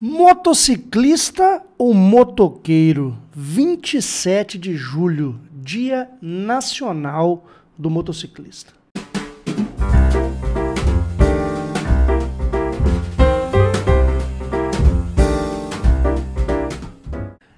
Motociclista ou motoqueiro? 27 de julho, Dia Nacional do Motociclista.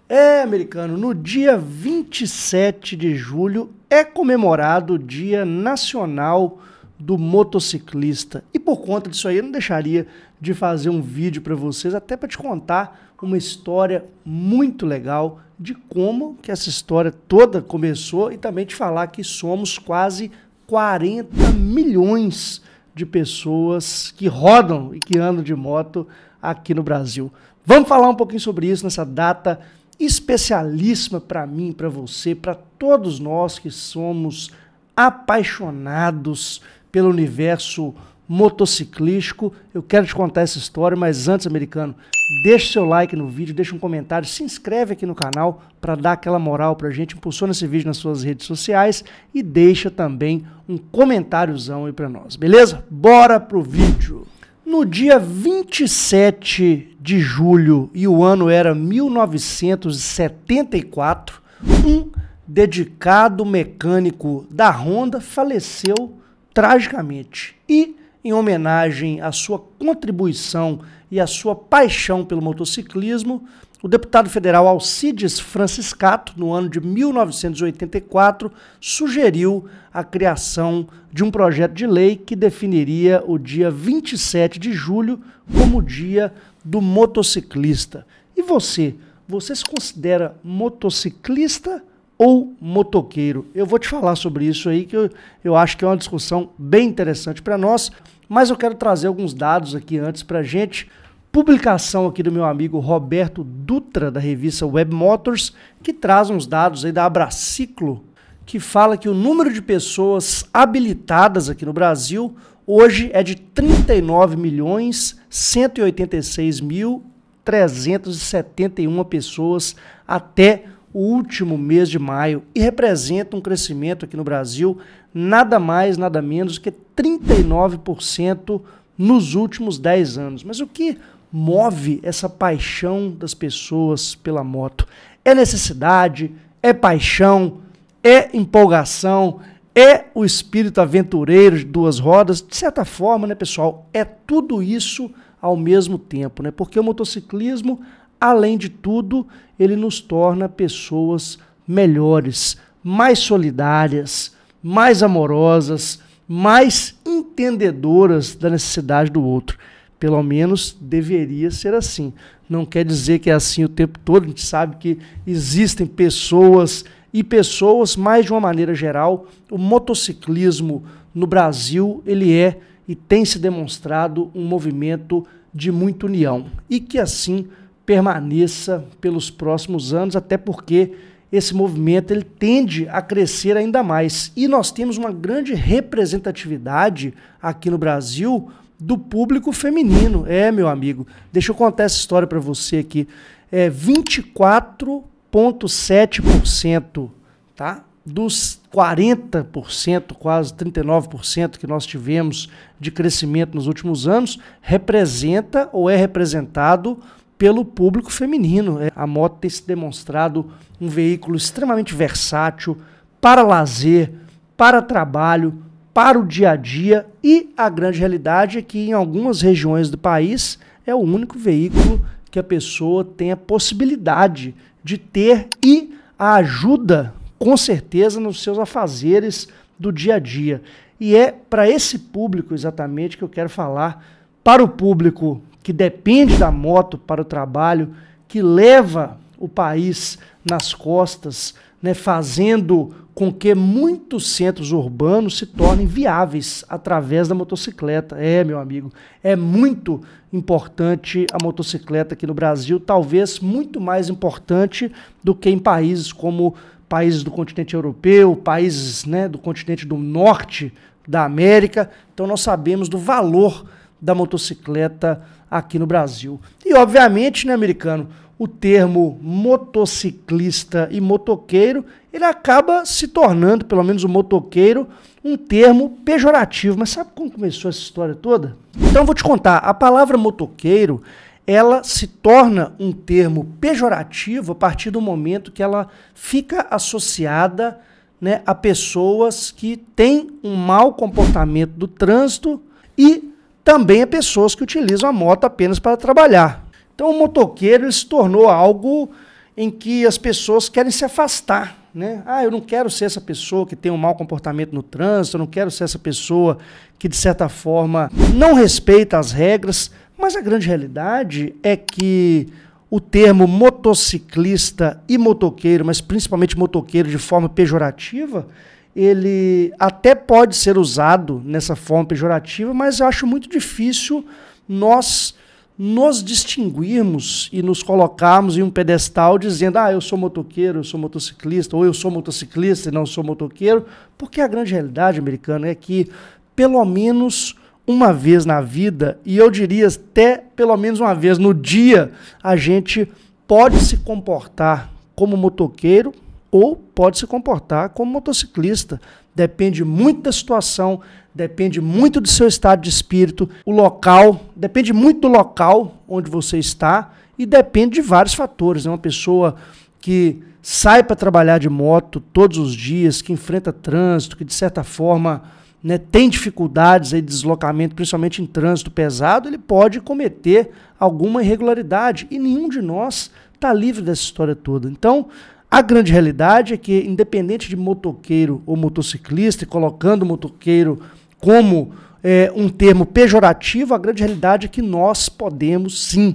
É, americano, no dia 27 de julho é comemorado o Dia Nacional do Motociclista. E por conta disso aí, eu não deixaria de fazer um vídeo para vocês, até para te contar uma história muito legal de como que essa história toda começou e também te falar que somos quase 40 milhões de pessoas que rodam e que andam de moto aqui no Brasil. Vamos falar um pouquinho sobre isso nessa data especialíssima para mim, para você, para todos nós que somos apaixonados pelo universo motociclístico. Eu quero te contar essa história, mas antes, americano, deixa seu like no vídeo, deixa um comentário, se inscreve aqui no canal para dar aquela moral para a gente, impulsiona esse vídeo nas suas redes sociais e deixa também um comentáriozão aí para nós, beleza? Bora pro vídeo! No dia 27 de julho, e o ano era 1974, um dedicado mecânico da Honda faleceu tragicamente. E em homenagem à sua contribuição e à sua paixão pelo motociclismo, o deputado federal Alcides Franciscato, no ano de 1984, sugeriu a criação de um projeto de lei que definiria o dia 27 de julho como o Dia do Motociclista. E você? Você se considera motociclista? ou motoqueiro? Eu vou te falar sobre isso aí, que eu, eu acho que é uma discussão bem interessante para nós, mas eu quero trazer alguns dados aqui antes para gente. Publicação aqui do meu amigo Roberto Dutra, da revista Web Motors, que traz uns dados aí da Abraciclo, que fala que o número de pessoas habilitadas aqui no Brasil hoje é de 39 milhões 186 mil 371 pessoas até o último mês de maio e representa um crescimento aqui no Brasil nada mais, nada menos que 39% nos últimos 10 anos. Mas o que move essa paixão das pessoas pela moto? É necessidade, é paixão, é empolgação, é o espírito aventureiro de duas rodas, de certa forma, né, pessoal? É tudo isso ao mesmo tempo, né? Porque o motociclismo Além de tudo, ele nos torna pessoas melhores, mais solidárias, mais amorosas, mais entendedoras da necessidade do outro. Pelo menos deveria ser assim. Não quer dizer que é assim o tempo todo, a gente sabe que existem pessoas e pessoas, mas de uma maneira geral, o motociclismo no Brasil, ele é e tem se demonstrado um movimento de muita união e que assim permaneça pelos próximos anos, até porque esse movimento ele tende a crescer ainda mais. E nós temos uma grande representatividade aqui no Brasil do público feminino. É, meu amigo, deixa eu contar essa história para você aqui. É 24.7%, tá? Dos 40%, quase 39% que nós tivemos de crescimento nos últimos anos, representa ou é representado pelo público feminino. É, a moto tem se demonstrado um veículo extremamente versátil para lazer, para trabalho, para o dia a dia e a grande realidade é que em algumas regiões do país é o único veículo que a pessoa tem a possibilidade de ter e a ajuda, com certeza, nos seus afazeres do dia a dia. E é para esse público exatamente que eu quero falar, para o público que depende da moto para o trabalho, que leva o país nas costas, né, fazendo com que muitos centros urbanos se tornem viáveis através da motocicleta. É, meu amigo, é muito importante a motocicleta aqui no Brasil, talvez muito mais importante do que em países como países do continente europeu, países né, do continente do norte da América. Então nós sabemos do valor da motocicleta aqui no Brasil. E, obviamente, né, americano, o termo motociclista e motoqueiro, ele acaba se tornando, pelo menos o motoqueiro, um termo pejorativo. Mas sabe como começou essa história toda? Então, eu vou te contar. A palavra motoqueiro, ela se torna um termo pejorativo a partir do momento que ela fica associada né, a pessoas que têm um mau comportamento do trânsito e também é pessoas que utilizam a moto apenas para trabalhar. Então o motoqueiro se tornou algo em que as pessoas querem se afastar. Né? Ah, eu não quero ser essa pessoa que tem um mau comportamento no trânsito, eu não quero ser essa pessoa que, de certa forma, não respeita as regras. Mas a grande realidade é que o termo motociclista e motoqueiro, mas principalmente motoqueiro de forma pejorativa, ele até pode ser usado nessa forma pejorativa, mas eu acho muito difícil nós nos distinguirmos e nos colocarmos em um pedestal dizendo, ah, eu sou motoqueiro, eu sou motociclista, ou eu sou motociclista e não sou motoqueiro, porque a grande realidade americana é que, pelo menos uma vez na vida, e eu diria até pelo menos uma vez no dia, a gente pode se comportar como motoqueiro, ou pode se comportar como motociclista. Depende muito da situação, depende muito do seu estado de espírito, o local, depende muito do local onde você está e depende de vários fatores. É uma pessoa que sai para trabalhar de moto todos os dias, que enfrenta trânsito, que de certa forma né, tem dificuldades de deslocamento, principalmente em trânsito pesado, ele pode cometer alguma irregularidade e nenhum de nós está livre dessa história toda. Então, a grande realidade é que, independente de motoqueiro ou motociclista, colocando motoqueiro como é, um termo pejorativo, a grande realidade é que nós podemos sim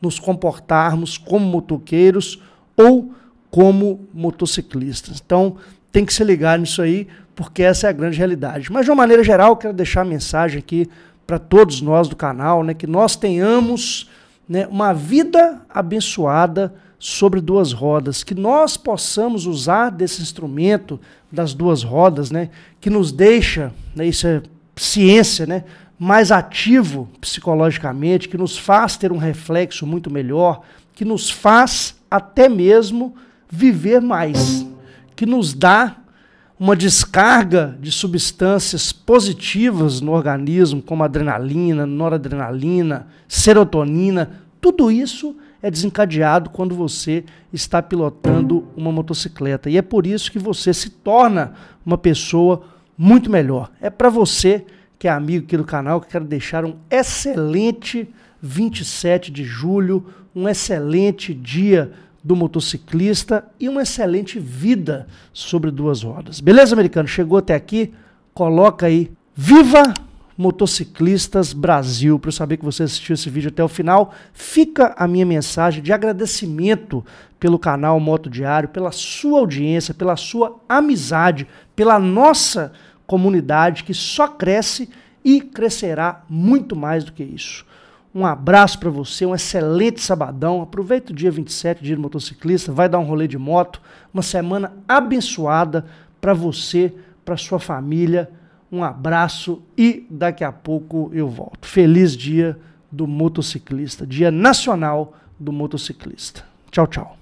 nos comportarmos como motoqueiros ou como motociclistas. Então, tem que se ligar nisso aí, porque essa é a grande realidade. Mas, de uma maneira geral, quero deixar a mensagem aqui para todos nós do canal, né, que nós tenhamos né, uma vida abençoada sobre duas rodas, que nós possamos usar desse instrumento das duas rodas, né, que nos deixa, né, isso é ciência, né, mais ativo psicologicamente, que nos faz ter um reflexo muito melhor, que nos faz até mesmo viver mais, que nos dá uma descarga de substâncias positivas no organismo, como adrenalina, noradrenalina, serotonina, tudo isso é desencadeado quando você está pilotando uma motocicleta. E é por isso que você se torna uma pessoa muito melhor. É para você que é amigo aqui do canal, que quero deixar um excelente 27 de julho, um excelente dia do motociclista e uma excelente vida sobre duas rodas. Beleza, americano? Chegou até aqui? Coloca aí. Viva Motociclistas Brasil. Para eu saber que você assistiu esse vídeo até o final, fica a minha mensagem de agradecimento pelo canal Moto Diário, pela sua audiência, pela sua amizade, pela nossa comunidade que só cresce e crescerá muito mais do que isso. Um abraço para você, um excelente sabadão. Aproveita o dia 27, dia do motociclista, vai dar um rolê de moto, uma semana abençoada para você, para sua família um abraço e daqui a pouco eu volto. Feliz dia do motociclista, dia nacional do motociclista. Tchau, tchau.